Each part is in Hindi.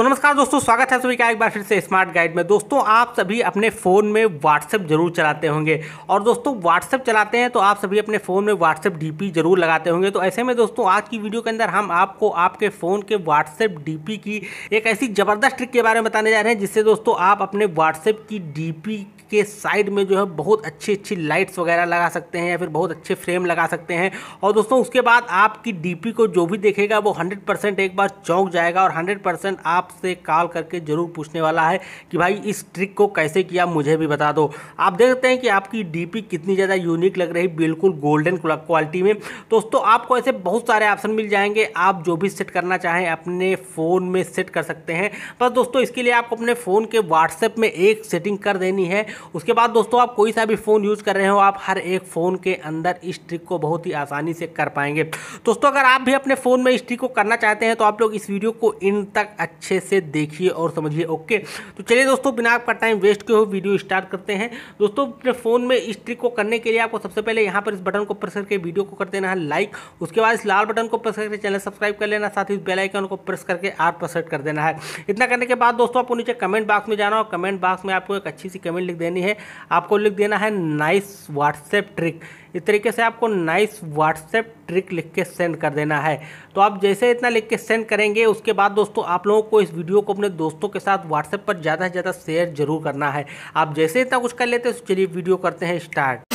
तो नमस्कार दोस्तों स्वागत है सभी का एक बार फिर से स्मार्ट गाइड में दोस्तों आप सभी अपने फ़ोन में व्हाट्सएप जरूर चलाते होंगे और दोस्तों व्हाट्सएप चलाते हैं तो आप सभी अपने फ़ोन में व्हाट्सएप डीपी जरूर लगाते होंगे तो ऐसे में दोस्तों आज की वीडियो के अंदर हम आपको आपके फ़ोन के व्हाट्सएप डी की एक ऐसी ज़बरदस्त ट्रिक के बारे में बताने जा रहे हैं जिससे दोस्तों आप अपने व्हाट्सएप की डी के साइड में जो है बहुत अच्छी अच्छी लाइट्स वगैरह लगा सकते हैं या फिर बहुत अच्छे फ्रेम लगा सकते हैं और दोस्तों उसके बाद आपकी डीपी को जो भी देखेगा वो 100% एक बार चौंक जाएगा और 100% आप आपसे कॉल करके ज़रूर पूछने वाला है कि भाई इस ट्रिक को कैसे किया मुझे भी बता दो आप देखते हैं कि आपकी डीपी कितनी ज़्यादा यूनिक लग रही बिल्कुल गोल्डन क्वालिटी में दोस्तों आपको ऐसे बहुत सारे ऑप्शन मिल जाएंगे आप जो भी सेट करना चाहें अपने फ़ोन में सेट कर सकते हैं बस दोस्तों इसके लिए आपको अपने फ़ोन के व्हाट्सएप में एक सेटिंग कर देनी है उसके बाद दोस्तों आप कोई सा भी फ़ोन यूज़ कर रहे हो आप हर एक फ़ोन के अंदर इस ट्रिक को बहुत ही आसानी से कर पाएंगे दोस्तों अगर आप भी अपने फ़ोन में इस ट्रिक को करना चाहते हैं तो आप लोग इस वीडियो को इन तक अच्छे से देखिए और समझिए ओके तो चलिए दोस्तों बिना आपका टाइम वेस्ट किए हुए वीडियो स्टार्ट करते हैं दोस्तों अपने फ़ोन में इस ट्रिक को करने के लिए आपको सबसे पहले यहाँ पर इस बटन को प्रेस करके वीडियो को कर देना है लाइक उसके बाद इस लाल बटन को प्रेस करके चैनल सब्सक्राइब कर लेना साथ ही इस बेलाइकन को प्रेस करके आर पर सेट कर देना है इतना करने के बाद दोस्तों आपको नीचे कमेंट बॉक्स में जाना और कमेंट बॉक्स में आपको एक अच्छी सी कमेंट लिख देनी है आपको लिख देना है नाइस व्हाट्सएप ट्रिक इस तरीके से आपको नाइस व्हाट्सएप ट्रिक लिख के सेंड कर देना है तो आप जैसे इतना लिख के सेंड करेंगे उसके बाद दोस्तों आप लोगों को इस वीडियो को अपने दोस्तों के साथ व्हाट्सएप पर ज़्यादा से ज़्यादा शेयर जरूर करना है आप जैसे इतना कुछ कर लेते हैं तो चलिए वीडियो करते हैं स्टार्ट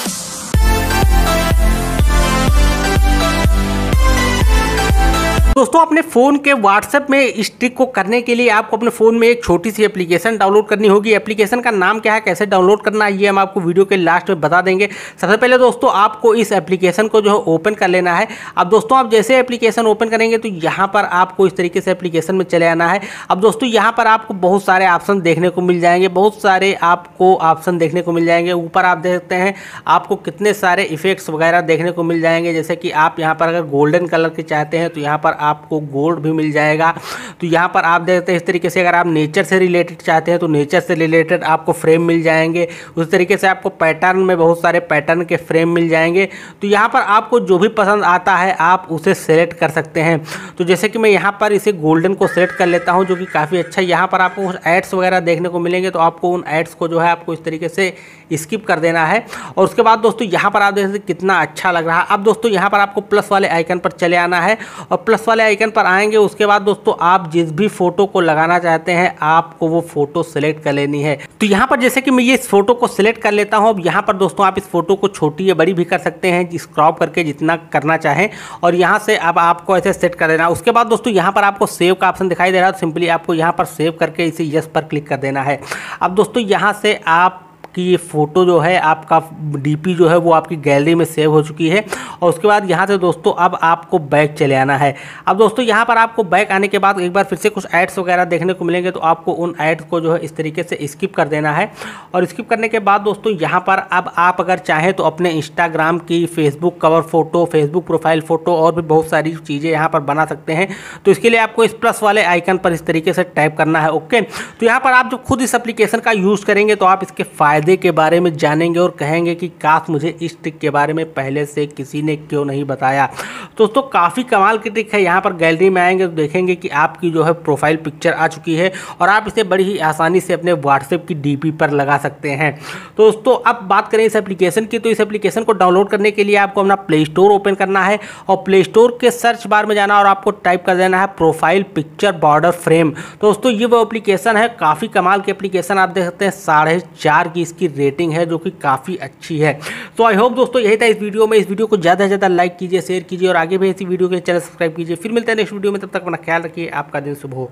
दोस्तों अपने फ़ोन के व्हाट्सएप में इस ट्रिक को करने के लिए आपको अपने फ़ोन में एक छोटी सी एप्लीकेशन डाउनलोड करनी होगी एप्लीकेशन का नाम क्या है कैसे डाउनलोड करना है ये हम आपको वीडियो के लास्ट में बता देंगे सबसे पहले दोस्तों आपको इस एप्लीकेशन को जो है ओपन कर लेना है अब दोस्तों आप जैसे एप्लीकेशन ओपन करेंगे तो यहाँ पर आपको इस तरीके से एप्लीकेशन में चले आना है अब दोस्तों यहाँ पर आपको बहुत सारे ऑप्शन देखने को मिल जाएंगे बहुत सारे आपको ऑप्शन देखने को मिल जाएंगे ऊपर आप देखते हैं आपको कितने सारे इफेक्ट्स वगैरह देखने को मिल जाएंगे जैसे कि आप यहाँ पर अगर गोल्डन कलर के चाहते हैं तो यहाँ पर आपको गोल्ड भी मिल जाएगा तो यहाँ पर आप देखते हैं इस तरीके से अगर आप नेचर से रिलेटेड चाहते हैं तो नेचर से रिलेटेड आपको फ्रेम मिल जाएंगे उस तरीके से आपको पैटर्न में बहुत सारे पैटर्न के फ्रेम मिल जाएंगे तो यहाँ पर आपको जो भी पसंद आता है आप उसे सेलेक्ट कर सकते हैं तो जैसे कि मैं यहाँ पर इसे गोल्डन को सेलेक्ट कर लेता हूँ जो कि काफ़ी अच्छा यहाँ पर आपको कुछ एड्स वगैरह देखने को मिलेंगे तो आपको उन एड्स को जो है आपको इस तरीके से स्किप कर देना है और उसके बाद दोस्तों यहाँ पर आप देख सकते कितना अच्छा लग रहा है अब दोस्तों यहाँ पर आपको प्लस वाले आइकन पर चले आना है और प्लस वाले आइकन पर आएंगे उसके बाद दोस्तों आप जिस भी फोटो को लगाना चाहते हैं आपको वो फोटो सिलेक्ट कर लेनी है तो यहाँ पर जैसे कि मैं ये इस फोटो को सिलेक्ट कर लेता हूँ अब यहाँ पर दोस्तों आप इस फोटो को छोटी या बड़ी भी कर सकते हैं जिस क्रॉप करके जितना करना चाहें और यहाँ से अब आपको ऐसे सेट कर देना उसके बाद दोस्तों यहाँ पर आपको सेव का ऑप्शन दिखाई दे रहा है सिंपली तो आपको यहाँ पर सेव करके इसे यस पर क्लिक कर देना है अब दोस्तों यहाँ से आप आपकी ये फ़ोटो जो है आपका डीपी जो है वो आपकी गैलरी में सेव हो चुकी है और उसके बाद यहाँ से दोस्तों अब आपको बैक चले आना है अब दोस्तों यहाँ पर आपको बैक आने के बाद एक बार फिर से कुछ एड्स वगैरह देखने को मिलेंगे तो आपको उन एड्स को जो है इस तरीके से स्किप कर देना है और स्किप करने के बाद दोस्तों यहाँ पर अब आप अगर चाहें तो अपने इंस्टाग्राम की Facebook cover photo Facebook profile photo और भी बहुत सारी चीज़ें यहाँ पर बना सकते हैं तो इसके लिए आपको इस प्लस वाले आइकन पर इस तरीके से टाइप करना है ओके तो यहाँ पर आप जो खुद इस एप्लीकेशन का यूज़ करेंगे तो आप इसके फ़ायदे फायदे के बारे में जानेंगे और कहेंगे कि काश मुझे इस ट्रिक के बारे में पहले से किसी ने क्यों नहीं बताया दोस्तों काफ़ी कमाल की ट्रिक है यहाँ पर गैलरी में आएंगे तो देखेंगे कि आपकी जो है प्रोफाइल पिक्चर आ चुकी है और आप इसे बड़ी ही आसानी से अपने व्हाट्सएप की डीपी पर लगा सकते हैं तो दोस्तों अब बात करें इस एप्लीकेशन की तो इस एप्लीकेशन को डाउनलोड करने के लिए आपको अपना प्ले स्टोर ओपन करना है और प्ले स्टोर के सर्च बार में जाना और आपको टाइप कर देना है प्रोफाइल पिक्चर बॉर्डर फ्रेम दोस्तों ये वो एप्लीकेशन है काफ़ी कमाल की एप्लीकेशन आप देख सकते हैं साढ़े चार की इस इसकी रेटिंग है जो कि काफ़ी अच्छी है तो आई होप दोस्तों यही था इस वीडियो में इस वीडियो को ज़्यादा से ज़्यादा लाइक कीजिए शेयर कीजिए और आगे भी इसी वीडियो के चैनल सब्सक्राइब कीजिए फिर मिलते हैं नेक्स्ट वीडियो में तब तक अपना ख्याल रखिए आपका दिन सुबह